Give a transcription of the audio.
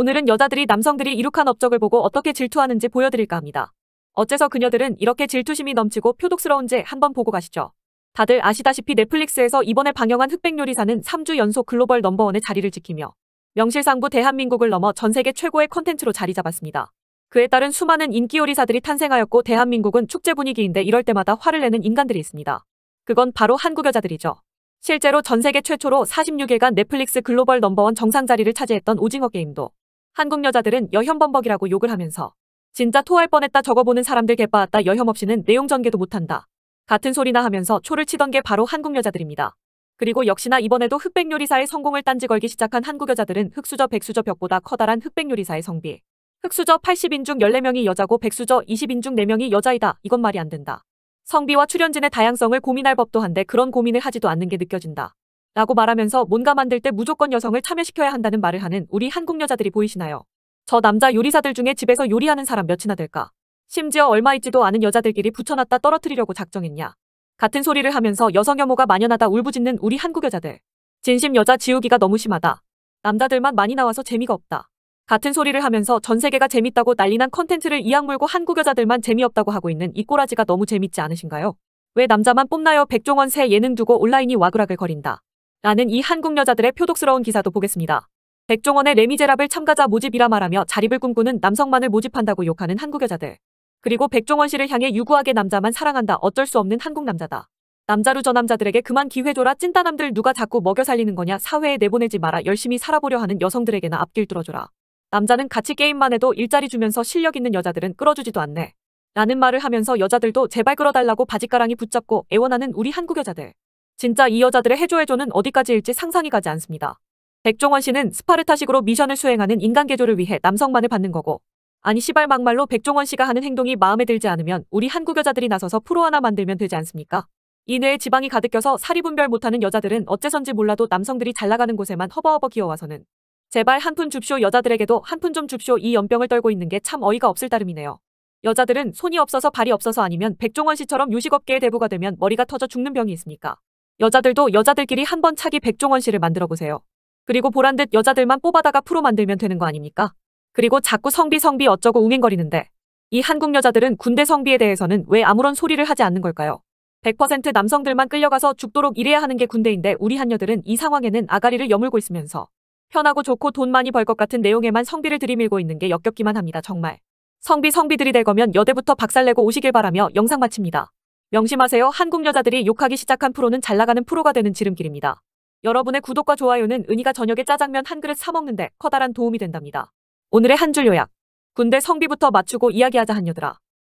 오늘은 여자들이 남성들이 이룩한 업적을 보고 어떻게 질투하는지 보여드릴까 합니다. 어째서 그녀들은 이렇게 질투심이 넘치고 표독스러운지 한번 보고 가시죠. 다들 아시다시피 넷플릭스에서 이번에 방영한 흑백 요리사는 3주 연속 글로벌 넘버원의 자리를 지키며 명실상부 대한민국을 넘어 전 세계 최고의 컨텐츠로 자리 잡았습니다. 그에 따른 수많은 인기 요리사들이 탄생하였고 대한민국은 축제 분위기인데 이럴 때마다 화를 내는 인간들이 있습니다. 그건 바로 한국 여자들이죠. 실제로 전 세계 최초로 46일간 넷플릭스 글로벌 넘버원 정상 자리를 차지했던 오징어 게임도 한국 여자들은 여혐범벅이라고 욕을 하면서 진짜 토할 뻔했다 적어 보는 사람들 개빠았다 여혐 없이는 내용 전개도 못한다. 같은 소리나 하면서 초를 치던 게 바로 한국 여자들입니다. 그리고 역시나 이번에도 흑백 요리사의 성공을 딴지 걸기 시작한 한국 여자들은 흑수저 백수저 벽보다 커다란 흑백 요리사의 성비. 흑수저 80인 중 14명이 여자고 백수저 20인 중 4명이 여자이다. 이건 말이 안 된다. 성비와 출연진의 다양성을 고민할 법도 한데 그런 고민을 하지도 않는 게 느껴진다. 라고 말하면서 뭔가 만들 때 무조건 여성을 참여시켜야 한다는 말을 하는 우리 한국 여자들이 보이시나요? 저 남자 요리사들 중에 집에서 요리하는 사람 몇이나 될까? 심지어 얼마 있지도 않은 여자들끼리 붙여놨다 떨어뜨리려고 작정했냐? 같은 소리를 하면서 여성 혐오가 만연하다 울부짖는 우리 한국 여자들. 진심 여자 지우기가 너무 심하다. 남자들만 많이 나와서 재미가 없다. 같은 소리를 하면서 전 세계가 재밌다고 난리난 컨텐츠를 이악물고 한국 여자들만 재미없다고 하고 있는 이 꼬라지가 너무 재밌지 않으신가요? 왜 남자만 뽐나요 백종원 새 예능 두고 온라인이 와그락을 거린다. 라는 이 한국 여자들의 표독스러운 기사도 보겠습니다. 백종원의 레미제라블 참가자 모집이라 말하며 자립을 꿈꾸는 남성만을 모집한다고 욕하는 한국 여자들. 그리고 백종원 씨를 향해 유구하게 남자만 사랑한다 어쩔 수 없는 한국 남자다. 남자로 저 남자들에게 그만 기회 줘라 찐따남들 누가 자꾸 먹여 살리는 거냐 사회에 내보내지 마라 열심히 살아보려 하는 여성들에게나 앞길 뚫어줘라. 남자는 같이 게임만 해도 일자리 주면서 실력 있는 여자들은 끌어주지도 않네. 라는 말을 하면서 여자들도 제발 끌어달라고 바지가랑이 붙잡고 애원하는 우리 한국 여자들. 진짜 이 여자들의 해조해조는 어디까지일지 상상이 가지 않습니다. 백종원 씨는 스파르타식으로 미션을 수행하는 인간 개조를 위해 남성만을 받는 거고 아니 시발 막말로 백종원 씨가 하는 행동이 마음에 들지 않으면 우리 한국 여자들이 나서서 프로 하나 만들면 되지 않습니까? 이내에 지방이 가득 껴서 사리 분별 못하는 여자들은 어째선지 몰라도 남성들이 잘 나가는 곳에만 허버허버 기어와서는 제발 한푼 줍쇼 여자들에게도 한 푼 좀 줍쇼 이 연병을 떨고 있는 게 참 어이가 없을 따름이네요. 여자들은 손이 없어서 발이 없어서 아니면 백종원 씨처럼 유식업계의 대부가 되면 머리가 터져 죽는 병이 있습니까 여자들도 여자들끼리 한번 차기 백종원씨를 만들어 보세요. 그리고 보란 듯 여자들만 뽑아다가 프로 만들면 되는 거 아닙니까? 그리고 자꾸 성비 성비 어쩌고 웅행거리는데 이 한국 여자들은 군대 성비에 대해서는 왜 아무런 소리를 하지 않는 걸까요? 100% 남성들만 끌려가서 죽도록 일해야 하는 게 군대인데 우리 한녀들은이 상황에는 아가리를 여물고 있으면서 편하고 좋고 돈 많이 벌 것 같은 내용에만 성비를 들이밀고 있는 게 역겹기만 합니다 정말. 성비 성비들이 될 거면 여대부터 박살내고 오시길 바라며 영상 마칩니다. 명심하세요. 한국 여자들이 욕하기 시작한 프로는 잘 나가는 프로가 되는 지름길입니다. 여러분의 구독과 좋아요는 은희가 저녁에 짜장면 한 그릇 사 먹는데 커다란 도움이 된답니다. 오늘의 한 줄 요약. 군대 성비부터 맞추고 이야기하자 한여들아.